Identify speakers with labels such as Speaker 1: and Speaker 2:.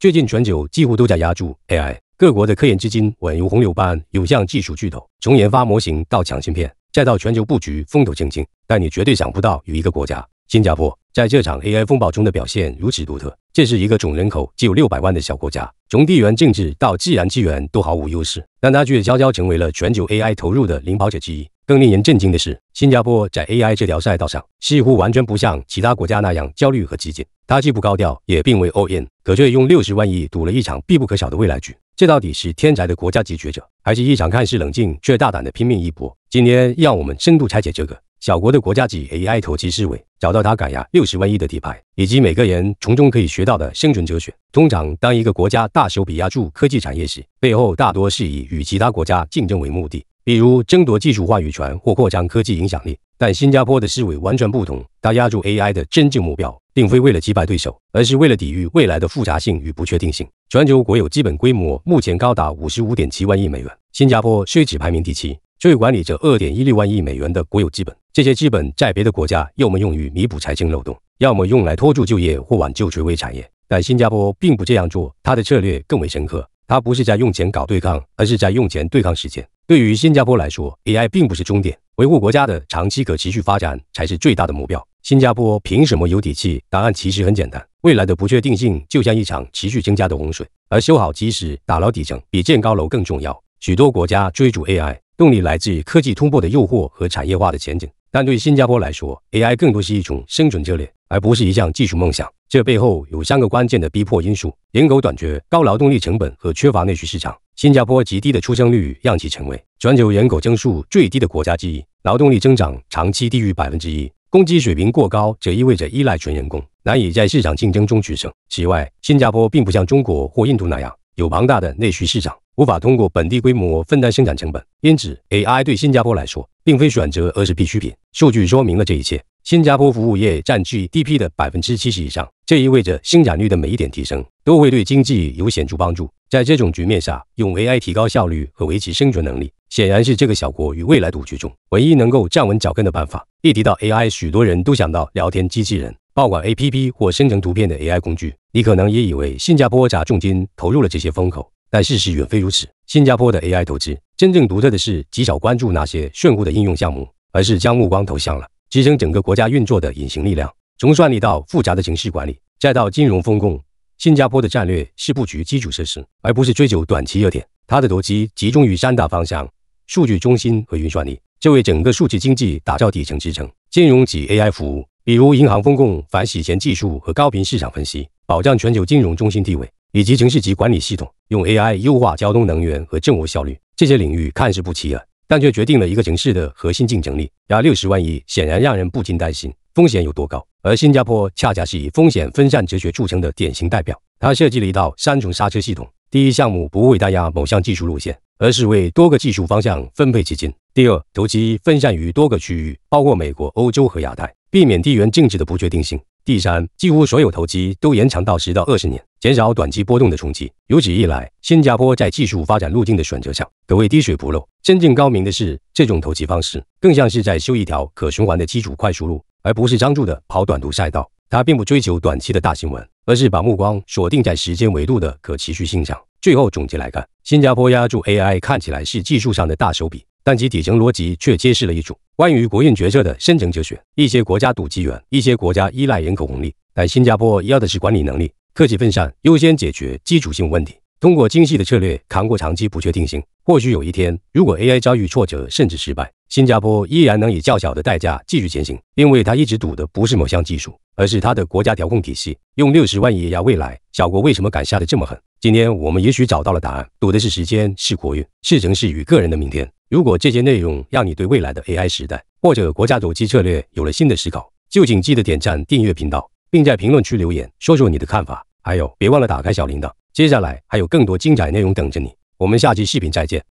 Speaker 1: 最近，全球几乎都在压注 AI，各国的科研资金宛如洪流般涌向技术巨头，从研发模型到抢芯片，再到全球布局、风头正劲。但你绝对想不到，有一个国家——新加坡，在这场 AI 风暴中的表现如此独特。这是一个总人口只有六百万的小国家，从地缘政治到自然资源都毫无优势，但它却悄悄成为了全球 AI 投入的领跑者之一。更令人震惊的是，新加坡在 AI 这条赛道上，似乎完全不像其他国家那样焦虑和激进。它既不高调，也并未 all in，可却用六十万亿赌了一场必不可少的未来局。这到底是天才的国家级决者，还是一场看似冷静却大胆的拼命一搏？今天，让我们深度拆解这个小国的国家级 AI 投机思维，找到它敢压六十万亿的底牌，以及每个人从中可以学到的生存哲学。通常，当一个国家大手笔押注科技产业时，背后大多是以与其他国家竞争为目的。比如争夺技术话语权或扩张科技影响力，但新加坡的思维完全不同。它压住 AI 的真正目标，并非为了击败对手，而是为了抵御未来的复杂性与不确定性。全球国有资本规模目前高达五十五点七万亿美元，新加坡虽只排名第七，却管理着二点一六万亿美元的国有资本。这些资本在别的国家要么用于弥补财政漏洞，要么用来拖住就业或挽救垂危产业，但新加坡并不这样做。它的策略更为深刻。它不是在用钱搞对抗，而是在用钱对抗时间。对于新加坡来说，AI 并不是终点，维护国家的长期可持续发展才是最大的目标。新加坡凭什么有底气？答案其实很简单：未来的不确定性就像一场持续增加的洪水，而修好基石、打牢底层比建高楼更重要。许多国家追逐 AI 动力来自科技突破的诱惑和产业化的前景，但对新加坡来说，AI 更多是一种生存策略，而不是一项技术梦想。这背后有三个关键的逼迫因素：人口短缺、高劳动力成本和缺乏内需市场。新加坡极低的出生率让其成为全球人口增速最低的国家之一，劳动力增长长期低于百分之一。工资水平过高，则意味着依赖纯人工，难以在市场竞争中取胜。此外，新加坡并不像中国或印度那样有庞大的内需市场，无法通过本地规模分担生产成本。因此，AI 对新加坡来说并非选择，而是必需品。数据说明了这一切：新加坡服务业占据 GDP 的百分之七十以上。这意味着生产率的每一点提升都会对经济有显著帮助。在这种局面下，用 AI 提高效率和维持生存能力，显然是这个小国与未来赌局中唯一能够站稳脚跟的办法。一提到 AI，许多人都想到聊天机器人、爆款 APP 或生成图片的 AI 工具。你可能也以为新加坡砸重金投入了这些风口，但事实远非如此。新加坡的 AI 投资真正独特的是极少关注那些炫酷的应用项目，而是将目光投向了支撑整个国家运作的隐形力量。从算力到复杂的城市管理，再到金融风控，新加坡的战略是布局基础设施，而不是追求短期热点。它的投资集中于三大方向：数据中心和算力，这为整个数字经济打造底层支撑；金融及 AI 服务，比如银行风控、反洗钱技术和高频市场分析，保障全球金融中心地位；以及城市级管理系统，用 AI 优化交通、能源和政务效率。这些领域看似不起眼，但却决定了一个城市的核心竞争力。押六十万亿，显然让人不禁担心风险有多高。而新加坡恰恰是以风险分散哲学著称的典型代表。它设计了一套三重刹车系统：第一，项目不会单压某项技术路线，而是为多个技术方向分配资金；第二，投机分散于多个区域，包括美国、欧洲和亚太，避免地缘政治的不确定性；第三，几乎所有投机都延长到十到二十年，减少短期波动的冲击。如此一来，新加坡在技术发展路径的选择上可谓滴水不漏。真正高明的是，这种投机方式更像是在修一条可循环的基础快速路。而不是张注的跑短途赛道，他并不追求短期的大新闻，而是把目光锁定在时间维度的可持续性上。最后总结来看，新加坡压住 AI 看起来是技术上的大手笔，但其底层逻辑却揭示了一种关于国运决策的深层哲学。一些国家赌机缘，一些国家依赖人口红利，但新加坡要的是管理能力，科技分上，优先解决基础性问题。通过精细的策略扛过长期不确定性，或许有一天，如果 AI 遭遇挫折甚至失败，新加坡依然能以较小的代价继续前行，因为他一直赌的不是某项技术，而是他的国家调控体系。用六十万亿压未来，小国为什么敢下的这么狠？今天我们也许找到了答案，赌的是时间，是国运，是城市与个人的明天。如果这些内容让你对未来的 AI 时代或者国家赌棋策略有了新的思考，就请记得点赞、订阅频道，并在评论区留言说说你的看法。还有，别忘了打开小铃铛。接下来还有更多精彩内容等着你，我们下期视频再见。